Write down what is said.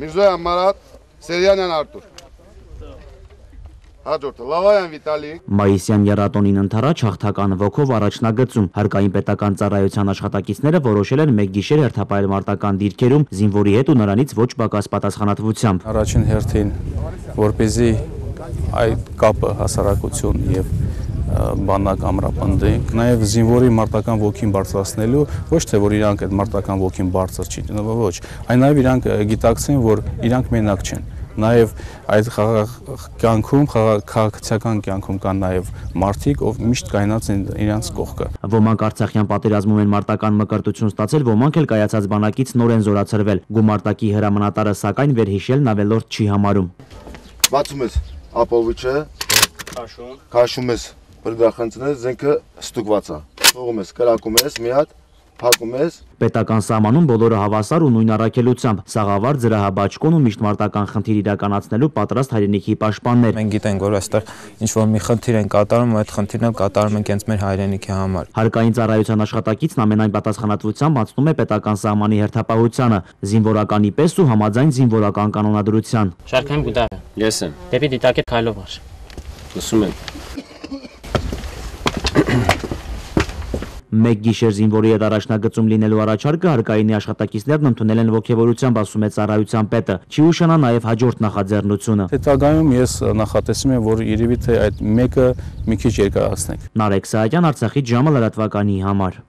Միրզոյան Մարատ, Սերյանյան Արտուր։ Հաջորդը Լավայան Վիտալի Մայիսյան երատոնին ընթառաջ հաղթական ոգով առաջնագծում հարկային պետական ծառայության աշխատակիցները որոշել են մեկ գիշեր հերթապայել մարտական դիրքերում զինվորի հետ ու նրանից ոչ պակաս պատասխանատվությամբ։ Առաջին հերթին, որպեսզի այդ կապը հասարակություն եւ և բանակ ամրապնդի, նաև զինվորի մարտական ոգին բարձրացնելու, ոչ թե որ իրանք այդ մարտական ոգին բարձր չի տնվա, ոչ, այն նաև իրանք գիտակցեն, որ իրանք մենակ չեն նաև այդ խաղաղ կյանքում, քաղաքացիական կյանքում կան նաև մարդիկ, ով միշտ կայնած են իրանց կողքը։ Ոմանք Արցախյան պատերազմում են մարտական մկրտություն ստացել, ոմանք էլ կայացած բանակից նորեն զորացրվել։ Գումարտակի հրամանատարը սակայն վերհիշելն ավելորդ չի համարում։ Բացում ես Ապովիչը, քաշում։ Քաշում ես բրդախնդրները զենքը ստուգված է։ Թողում ես, կրակում ես մի հատ, փակում ես։ Պետական սահմանում բոլորը հավասար ու նույն առաքելությամբ սաղավար ծրահաբաճկոն ու միջմարտական խնդիր իրականացնելու պատրաստ հայրենիքի պաշտպաններ։ Մենք գիտենք, որ այստեղ ինչ որ մի խնդիր են կատարում, այդ խնդիրն էլ կատարում ենք հենց մեր հայրենիքի համար։ Հարկային ծառայության աշխատակիցն ամենայն պատասխանատվությամբ անցնում է պետական սահմանի հերթապահությանը, զինվորականի պես ու համաձայն զինվորական կանոնադրության։ Շարքային Գուդարը։ Ես եմ։ Դեպի դիտակետ քայլով արշ։ Լսում եմ։ Մեկ գիշեր զինվորի հետ առաջնագծում լինելու առաջարկը հարկայինի աշխատակիցներն ընդունել են ողջավորությամբ, ասում է ծառայության պետը։ Չի ուշանա նաև հաջորդ նախաձեռնությունը։ Հետագայում ես նախատեսում եմ, որ երևի թե այդ մեկը մի քիչ երկարացնենք։ Նարեկ Սահակյան Արցախի ժամը լրատվականի համար։